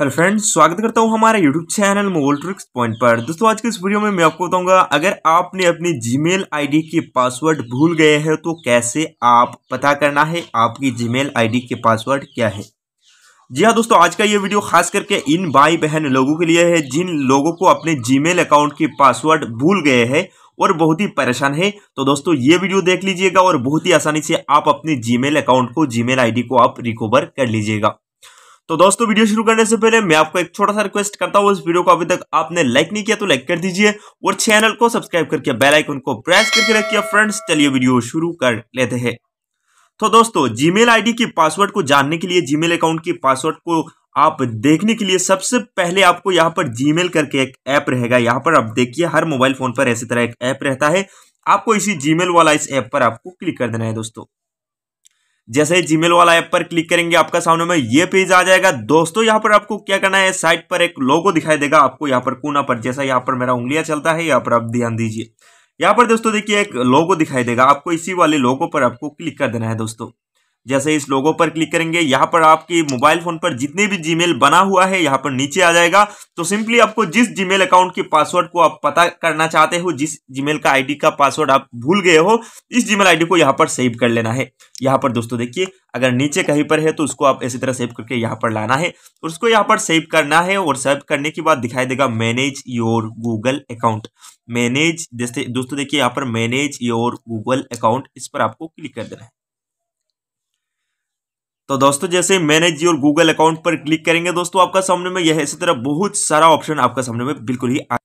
hello friends स्वागत करता हूँ हमारे YouTube channel mobile tricks point पर दोस्तों आज के इस वीडियो में मैं आपको बताऊंगा अगर आपने अपनी जीमेल आईडी के पासवर्ड भूल गए हैं तो कैसे आप पता करना है आपकी जीमेल आईडी के पासवर्ड क्या है जी हाँ दोस्तों आज का ये वीडियो खास करके इन भाई बहन लोगों के लिए है जिन लोगों को अपने जी अकाउंट के पासवर्ड भूल गए हैं और बहुत ही परेशान है तो दोस्तों ये वीडियो देख लीजिएगा और बहुत ही आसानी से आप अपने जी अकाउंट को जी मेल को आप रिकवर कर लीजिएगा तो दोस्तों वीडियो शुरू करने से पहले मैं आपको एक छोटा सा रिक्वेस्ट करता हूँ इस वीडियो को अभी तक आपने लाइक नहीं किया तो लाइक कर दीजिए और चैनल को सब्सक्राइब करके बेल आइकन को प्रेस करके रखिए फ्रेंड्स चलिए वीडियो शुरू कर लेते हैं तो दोस्तों जीमेल आईडी की पासवर्ड को जानने के लिए जीमेल अकाउंट की पासवर्ड को आप देखने के लिए सबसे पहले आपको यहाँ पर जीमेल करके एक ऐप रहेगा यहाँ पर आप देखिए हर मोबाइल फोन पर ऐसी तरह एक ऐप रहता है आपको इसी जीमेल वाला इस ऐप पर आपको क्लिक कर देना है दोस्तों जैसे जीमेल वाला ऐप पर क्लिक करेंगे आपका सामने में ये पेज आ जाएगा दोस्तों यहाँ पर आपको क्या करना है साइट पर एक लोगो दिखाई देगा आपको यहाँ पर कोना पर जैसा यहाँ पर मेरा उंगलियां चलता है यहाँ पर आप ध्यान दीजिए यहाँ पर दोस्तों देखिए एक लोगो दिखाई देगा आपको इसी वाले लोगो पर आपको क्लिक कर देना है दोस्तों जैसे इस लोगों पर क्लिक करेंगे यहाँ पर आपके मोबाइल फोन पर जितने भी जीमेल बना हुआ है यहाँ पर नीचे आ जाएगा तो सिंपली आपको जिस जीमेल अकाउंट के पासवर्ड को आप पता करना चाहते हो जिस जीमेल का आईडी का पासवर्ड आप भूल गए हो इस जीमेल आईडी को यहाँ पर सेव कर लेना है यहाँ पर दोस्तों देखिए अगर नीचे कहीं पर है तो उसको आप इसी तरह सेव करके यहाँ पर लाना है उसको यहाँ पर सेव करना है और सेव करने के बाद दिखाई देगा manage your Google account manage जैसे दोस्तों देखिए यहाँ पर मैनेज योर गूगल अकाउंट इस पर आपको क्लिक कर देना है तो दोस्तों जैसे मैनेज योर गूगल अकाउंट पर क्लिक करेंगे दोस्तों आपका सामने में यह इसी तरह बहुत सारा ऑप्शन आपका सामने में बिल्कुल ही आ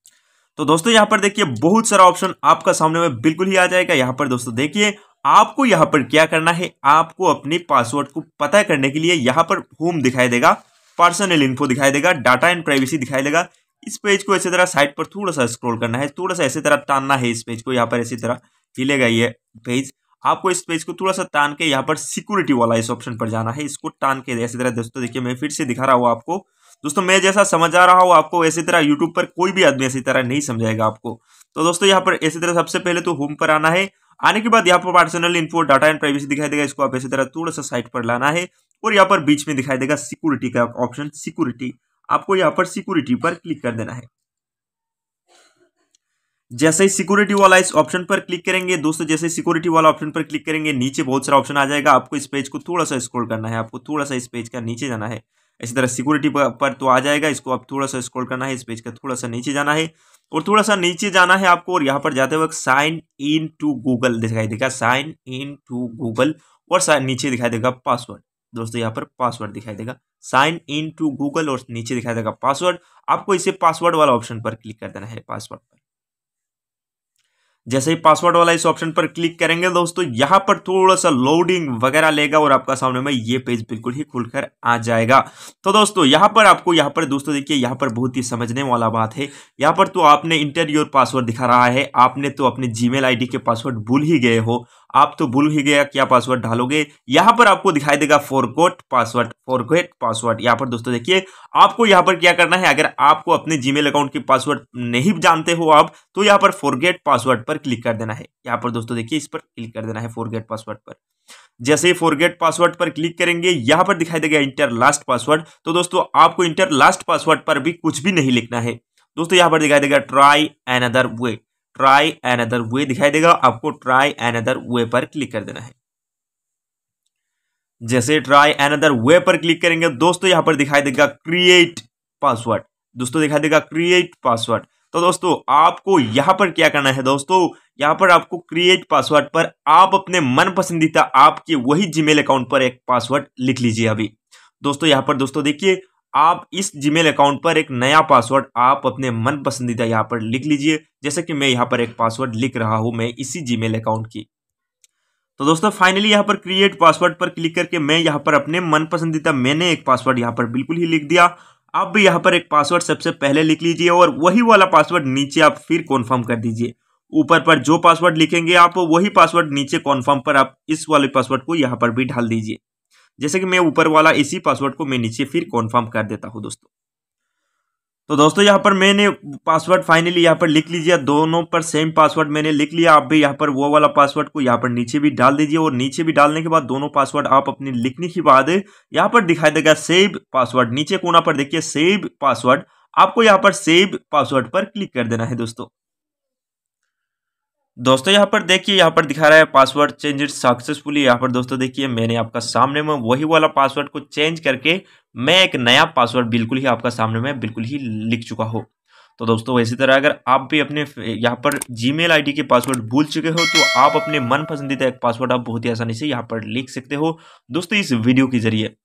तो दोस्तों यहाँ पर देखिए बहुत सारा ऑप्शन आपका सामने में बिल्कुल ही आ जाएगा यहाँ पर दोस्तों देखिए आपको यहाँ पर क्या करना है आपको अपने पासवर्ड को पता करने के लिए यहाँ पर होम दिखाई देगा पर्सनल इन्फो दिखाई देगा डाटा एंड प्राइवेसी दिखाई देगा इस पेज को इसी तरह साइड पर थोड़ा सा स्क्रोल करना है थोड़ा सा ऐसी तरह टानना है इस पेज को यहाँ पर ऐसी तरह हिलेगा ये पेज आपको इस पेज को थोड़ा सा तान के यहाँ पर सिक्योरिटी वाला इस ऑप्शन पर जाना है इसको टान के ऐसी तरह दोस्तों देखिए मैं फिर से दिखा रहा हूँ आपको दोस्तों मैं जैसा समझा रहा हूँ आपको ऐसी तरह यूट्यूब पर कोई भी आदमी ऐसी तरह नहीं समझाएगा आपको तो दोस्तों यहाँ पर ऐसी तरह सबसे पहले तो होम पर आना है आने के बाद यहाँ पर personal info data and privacy दिखाई देगा इसको आप ऐसी तरह थोड़ा सा साइट पर लाना है और यहाँ पर बीच में दिखाई देगा सिक्योरिटी का ऑप्शन सिक्योरिटी आपको यहाँ पर सिक्योरिटी पर क्लिक कर देना है जैसे ही सिक्योरिटी वाला इस ऑप्शन पर क्लिक करेंगे दोस्तों जैसे ही सिक्योरिटी वाला ऑप्शन पर क्लिक करेंगे नीचे बहुत सारा ऑप्शन आ जाएगा आपको इस पेज को थोड़ा सा स्क्रॉल करना है आपको थोड़ा सा इस पेज का नीचे जाना है इसी तरह सिक्योरिटी पर तो आ जाएगा इसको आप थोड़ा सा स्क्रॉल करना है इस पेज का थोड़ा सा नीचे जाना है और थोड़ा सा नीचे जाना है आपको और यहाँ पर जाते वक्त साइन इन टू गूगल दिखाई देगा साइन इन टू गूगल और नीचे दिखाई देगा पासवर्ड दोस्तों यहाँ पर पासवर्ड दिखाई देगा साइन इन टू गूगल और नीचे दिखाई देगा पासवर्ड आपको इसे पासवर्ड वाला ऑप्शन पर क्लिक कर देना है पासवर्ड पर जैसे ही पासवर्ड वाला इस ऑप्शन पर क्लिक करेंगे दोस्तों यहाँ पर थोड़ा सा लोडिंग वगैरह लेगा और आपका सामने में ये पेज बिल्कुल ही खुलकर आ जाएगा तो दोस्तों यहाँ पर आपको यहाँ पर दोस्तों देखिए यहाँ पर बहुत ही समझने वाला बात है यहाँ पर तो आपने इंटर योर पासवर्ड दिखा रहा है आपने तो अपने जीमेल आईडी के पासवर्ड भूल ही गए हो आप तो भूल ही गया क्या पासवर्ड डालोगे यहाँ पर आपको दिखाई देगा फॉरगोट पासवर्ड फॉरगेट पासवर्ड यहाँ पर दोस्तों देखिए आपको यहाँ पर क्या करना है अगर आपको अपने जीमेल अकाउंट की पासवर्ड नहीं जानते हो आप तो यहाँ पर फोरगेट पासवर्ड पर क्लिक कर देना है यहाँ पर दोस्तों देखिए इस पर क्लिक कर देना है फोरगेट पासवर्ड पर जैसे ही फोरगेट पासवर्ड पर क्लिक करेंगे यहाँ पर दिखाई देगा इंटर लास्ट पासवर्ड तो दोस्तों आपको इंटर लास्ट पासवर्ड पर भी कुछ भी नहीं लिखना है दोस्तों यहाँ पर दिखाई देगा try another way try another way दिखाई देगा आपको ट्राई एन अदर वे पर क्लिक कर देना है जैसे ट्राई एन अदर वे पर क्लिक करेंगे दोस्तों यहां पर दिखाई देगा क्रिएट पासवर्ड दोस्तों दिखाई देगा क्रिएट पासवर्ड तो दोस्तों आपको यहां पर क्या करना है दोस्तों यहां पर आपको क्रिएट पासवर्ड पर आप अपने मन पसंदीदा आपके वही जीमेल अकाउंट पर एक पासवर्ड लिख लीजिए अभी दोस्तों यहां पर दोस्तों देखिए आप इस जीमेल अकाउंट पर एक नया पासवर्ड आप अपने मन पसंदीदा यहाँ पर लिख लीजिए जैसे कि मैं यहाँ पर एक पासवर्ड लिख रहा हूँ मैं इसी जीमेल अकाउंट की तो दोस्तों फाइनली यहाँ पर क्रिएट पासवर्ड पर क्लिक करके मैं यहाँ पर अपने मन पसंदीदा मैंने एक पासवर्ड यहाँ पर बिल्कुल ही लिख दिया आप भी यहाँ पर एक पासवर्ड सबसे पहले लिख लीजिए और वही वाला पासवर्ड नीचे आप फिर कॉन्फर्म कर दीजिए ऊपर पर जो पासवर्ड लिखेंगे आप वही पासवर्ड नीचे कॉन्फर्म पर आप इस वाले पासवर्ड को यहाँ पर भी ढाल दीजिए जैसे कि मैं ऊपर वाला इसी पासवर्ड को मैं नीचे फिर कॉन्फर्म कर देता हूँ दोस्तों तो दोस्तों यहाँ पर मैंने पासवर्ड फाइनली यहाँ पर लिख लीजिए दोनों पर सेम पासवर्ड मैंने लिख लिया आप भी यहाँ पर वो वाला पासवर्ड को यहाँ पर नीचे भी डाल दीजिए और नीचे भी डालने के बाद दोनों पासवर्ड आप अपने लिखने के बाद यहाँ पर दिखाई देगा सेव पासवर्ड नीचे कोना पर देखिए सेव पासवर्ड आपको यहाँ पर सेव पासवर्ड पर क्लिक कर देना है दोस्तों दोस्तों यहाँ पर देखिए यहाँ पर दिखा रहा है पासवर्ड चेंज इट सक्सेसफुली यहाँ पर दोस्तों देखिए मैंने आपका सामने में वही वाला पासवर्ड को चेंज करके मैं एक नया पासवर्ड बिल्कुल ही आपका सामने में बिल्कुल ही लिख चुका हो तो दोस्तों इसी तरह अगर आप भी अपने यहाँ पर जी मेल के पासवर्ड भूल चुके हो तो आप अपने मन पसंदीदा एक पासवर्ड आप बहुत ही आसानी से यहाँ पर लिख सकते हो दोस्तों इस वीडियो के जरिए